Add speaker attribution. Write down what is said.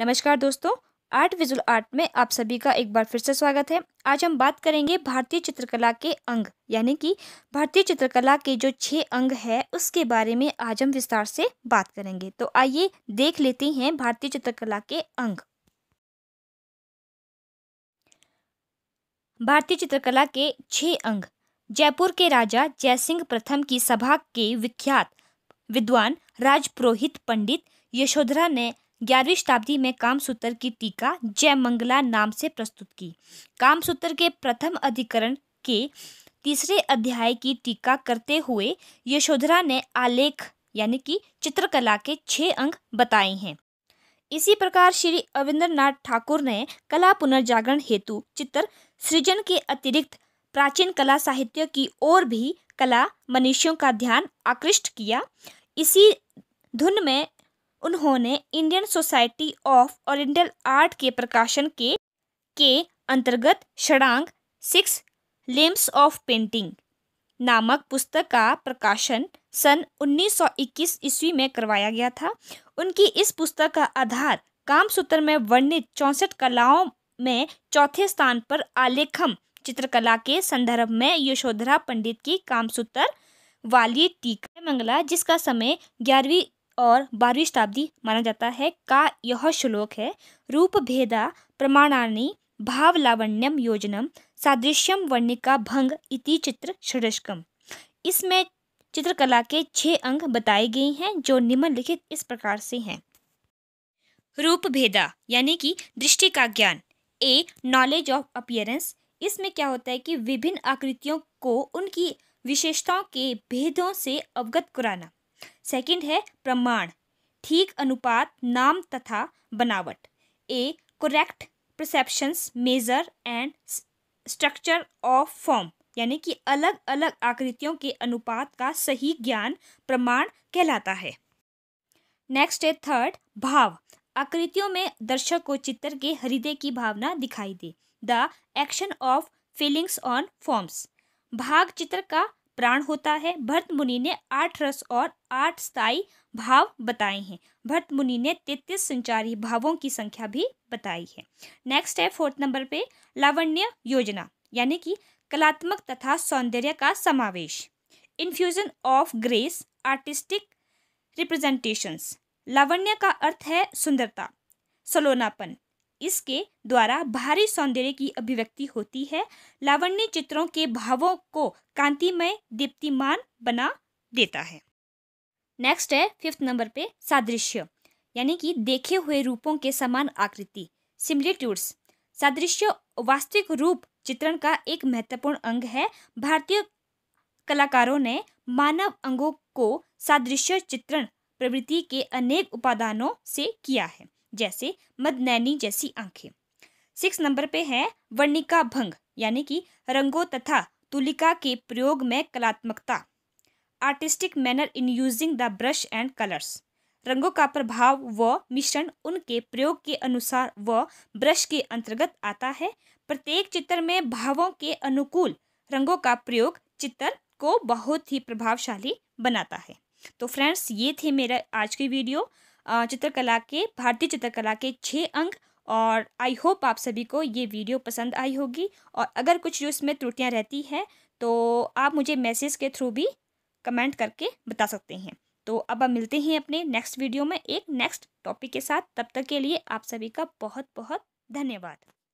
Speaker 1: नमस्कार दोस्तों art visual art में आप सभी का एक बार फिर से स्वागत है आज हम बात करेंगे भारतीय चित्रकला के अंग यानी कि भारतीय चित्रकला के जो छह अंग है उसके बारे में आज हम विस्तार से बात करेंगे तो आइए देख लेते हैं भारतीय चित्रकला के अंग भारतीय चित्रकला के छह अंग जयपुर के राजा जयसिंह प्रथम की सभा के विख्यात विद्वान राजपुरोहित पंडित यशोधरा ने ग्यारहवीं शताब्दी में कामसूत्र की टीका जय मंगला नाम से प्रस्तुत की कामसूत्र के प्रथम अधिकरण के तीसरे अध्याय की टीका करते हुए यशोधरा ने आलेख यानी कि चित्रकला के छः अंग बताए हैं इसी प्रकार श्री अविंद्रनाथ ठाकुर ने कला पुनर्जागरण हेतु चित्र सृजन के अतिरिक्त प्राचीन कला साहित्य की ओर भी कला मनुष्यों का ध्यान आकृष्ट किया इसी धुन में उन्होंने Indian society of oriental art के प्रकाशन के के अंतर्गत षडांग सिक्स लिम्स ऑफ पेंटिंग नामक पुस्तक का प्रकाशन सन 1921 ईस्वी में करवाया गया था उनकी इस पुस्तक का आधार कामसूत्र में वर्णित चौंसठ कलाओं में चौथे स्थान पर आलेखम चित्रकला के संदर्भ में यशोधरा पंडित की कामसूत्र वाली टीका मंगला जिसका समय ग्यारहवीं और बारहवीं शताब्दी माना जाता है का यह श्लोक है रूप भेदा प्रमाणानी भाव लावण्यम योजनम सादृश्यम वर्णिका भंग इति चित्र षडशकम इसमें चित्रकला के छः अंग बताए गए हैं जो निम्नलिखित इस प्रकार से हैं रूप भेदा यानी कि दृष्टि का ज्ञान ए नॉलेज ऑफ अपियरेंस इसमें क्या होता है कि विभिन्न आकृतियों को उनकी विशेषताओं के भेदों से अवगत कराना सेकंड है प्रमाण ठीक अनुपात नाम तथा बनावट a correct perceptions measure and structure of form यानी कि अलग अलग आकृतियों के अनुपात का सही ज्ञान प्रमाण कहलाता है नेक्स्ट है थर्ड भाव आकृतियों में दर्शक को चित्र के हृदय की भावना दिखाई दे the action of feelings on forms भाग चित्र का प्राण होता है भरत मुनि ने आठ रस और आठ स्थायी भाव बताए हैं भरत मुनि ने तैतीस संचारी भावों की संख्या भी बताई है नेक्स्ट है फोर्थ नंबर पे लावण्य योजना यानी कि कलात्मक तथा सौंदर्य का समावेश infusion of grace artistic representations लावण्य का अर्थ है सुंदरता सलोनापन इसके द्वारा भारी सौंदर्य की अभिव्यक्ति होती है लावण्य चित्रों के भावों को कांतिमय दीप्तिमान बना देता है नेक्स्ट है फिफ्थ नंबर पे सादृश्य यानी कि देखे हुए रूपों के समान आकृति सिमिलिट्यूड्स सादृश्य वास्तविक रूप चित्रण का एक महत्वपूर्ण अंग है भारतीय कलाकारों ने मानव अंगों को सादृश्य चित्रण प्रवृत्ति के अनेक उपादानों से किया है जैसे मदनैनी जैसी आंखें सिक्स नंबर पे है वर्णिका भंग यानी कि रंगों तथा तुलिका के प्रयोग में कलात्मकता artistic manner in using the brush and colours रंगों का प्रभाव व मिश्रण उनके प्रयोग के अनुसार व ब्रश के अंतर्गत आता है प्रत्येक चित्र में भावों के अनुकूल रंगों का प्रयोग चित्र को बहुत ही प्रभावशाली बनाता है तो फ्रेंड्स ये थे मेरा आज की वीडियो चित्रकला के भारतीय चित्रकला के छः अंक और आई होप आप सभी को ये वीडियो पसंद आई होगी और अगर कुछ उसमें त्रुटियाँ रहती हैं तो आप मुझे मैसेज के थ्रू भी कमेंट करके बता सकते हैं तो अब हम मिलते हैं अपने नेक्स्ट वीडियो में एक नेक्स्ट टॉपिक के साथ तब तक के लिए आप सभी का बहुत बहुत धन्यवाद